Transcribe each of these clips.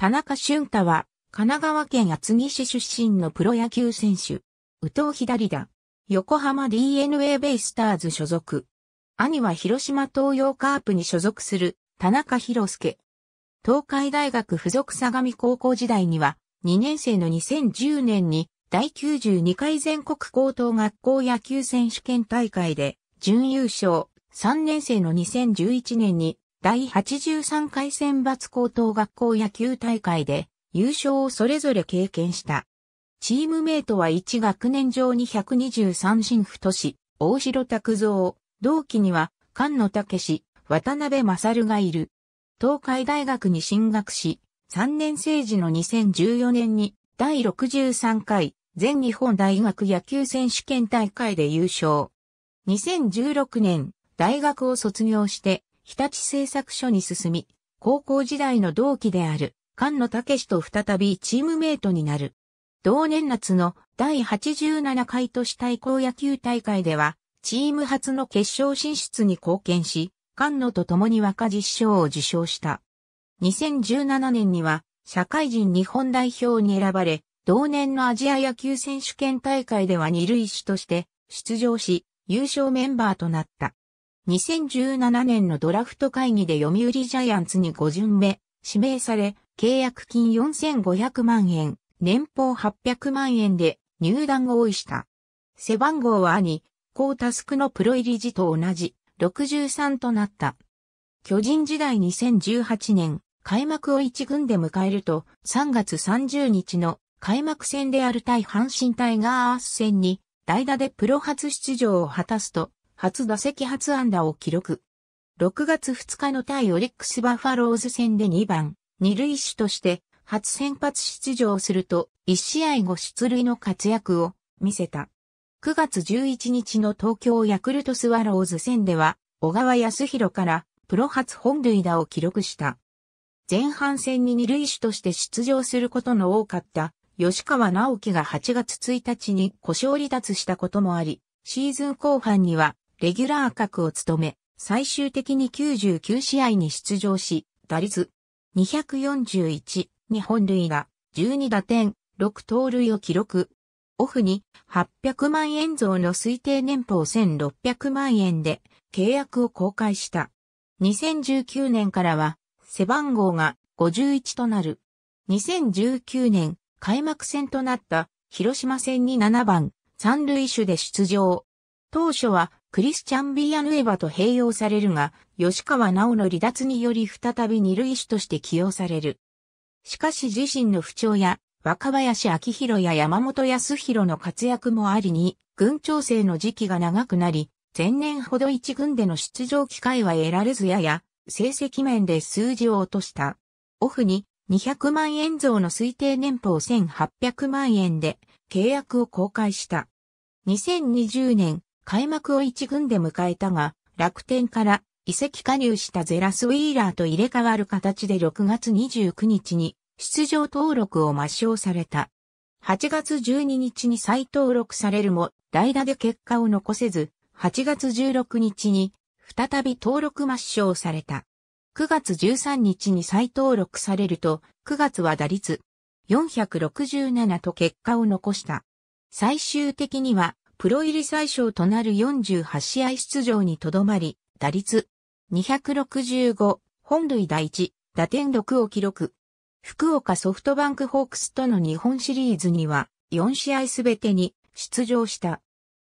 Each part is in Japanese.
田中俊太は、神奈川県厚木市出身のプロ野球選手。宇藤左田、横浜 DNA ベイスターズ所属。兄は広島東洋カープに所属する田中博介。東海大学附属相模高校時代には、2年生の2010年に第92回全国高等学校野球選手権大会で準優勝、3年生の2011年に第83回選抜高等学校野球大会で優勝をそれぞれ経験した。チームメイトは1学年上に123新都市、大城拓造、同期には菅野武史、渡辺勝がいる。東海大学に進学し、3年生時の2014年に第63回全日本大学野球選手権大会で優勝。2016年、大学を卒業して日立製作所に進み、高校時代の同期である菅野武と再びチームメイトになる。同年夏の第87回都市対抗野球大会では、チーム初の決勝進出に貢献し、菅野と共に若実賞を受賞した。2017年には、社会人日本代表に選ばれ、同年のアジア野球選手権大会では二塁手として出場し、優勝メンバーとなった。2017年のドラフト会議で読売ジャイアンツに5巡目、指名され、契約金4500万円、年俸800万円で入団合意した。背番号は兄、コータスクのプロ入り時と同じ、63となった。巨人時代2018年、開幕を一軍で迎えると、3月30日の開幕戦である対阪神タイガース戦に、代打でプロ初出場を果たすと、初打席初安打を記録。6月2日の対オリックスバファローズ戦で2番、二塁手として初先発出場すると、1試合後出塁の活躍を見せた。9月11日の東京ヤクルトスワローズ戦では、小川康弘からプロ初本塁打を記録した。前半戦に二塁手として出場することの多かった吉川直樹が8月1日に故障離脱したこともあり、シーズン後半にはレギュラー格を務め、最終的に99試合に出場し、打率241日本塁が12打点、6盗塁を記録。オフに800万円増の推定年俸1600万円で契約を公開した。2019年からは背番号が51となる。2019年開幕戦となった広島戦に7番三塁手で出場。当初はクリスチャン・ビアヌエバと併用されるが、吉川直の離脱により再び二類種として起用される。しかし自身の不調や、若林明宏や山本康弘の活躍もありに、軍調整の時期が長くなり、前年ほど一軍での出場機会は得られずやや、成績面で数字を落とした。オフに、200万円増の推定年俸1800万円で契約を公開した。2020年開幕を1軍で迎えたが、楽天から移籍加入したゼラス・ウィーラーと入れ替わる形で6月29日に出場登録を抹消された。8月12日に再登録されるも、代打で結果を残せず、8月16日に再び登録抹消された。9月13日に再登録されると、9月は打率467と結果を残した。最終的にはプロ入り最小となる48試合出場にとどまり、打率265、本塁第1、打点6を記録。福岡ソフトバンクホークスとの日本シリーズには4試合すべてに出場した。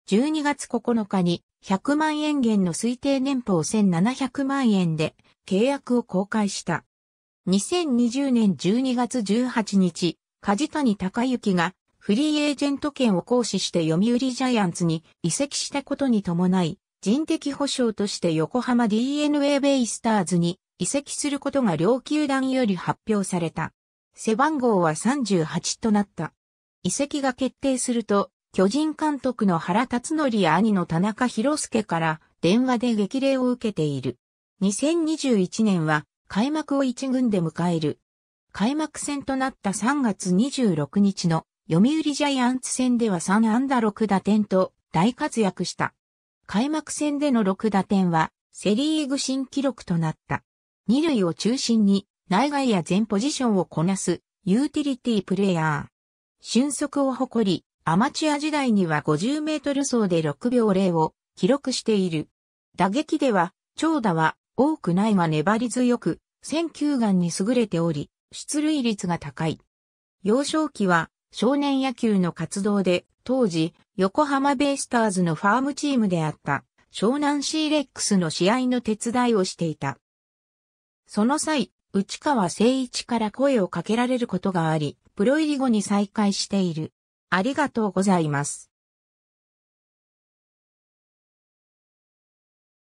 12月9日に100万円減の推定年俸1700万円で契約を公開した。2020年12月18日、梶谷隆之がフリーエージェント権を行使して読売ジャイアンツに移籍したことに伴い、人的保障として横浜 DNA ベイスターズに移籍することが両球団より発表された。背番号は38となった。移籍が決定すると、巨人監督の原辰則や兄の田中博介から電話で激励を受けている。2021年は開幕を一軍で迎える。開幕戦となった3月26日の読売ジャイアンツ戦では3安打6打点と大活躍した。開幕戦での6打点はセリーグ新記録となった。二塁を中心に内外や全ポジションをこなすユーティリティプレイヤー。俊足を誇り、アマチュア時代には50メートル走で6秒0を記録している。打撃では長打は多くないが粘り強く、選球眼に優れており、出塁率が高い。幼少期は少年野球の活動で、当時、横浜ベイスターズのファームチームであった、湘南シーレックスの試合の手伝いをしていた。その際、内川誠一から声をかけられることがあり、プロ入り後に再会している。ありがとうございます。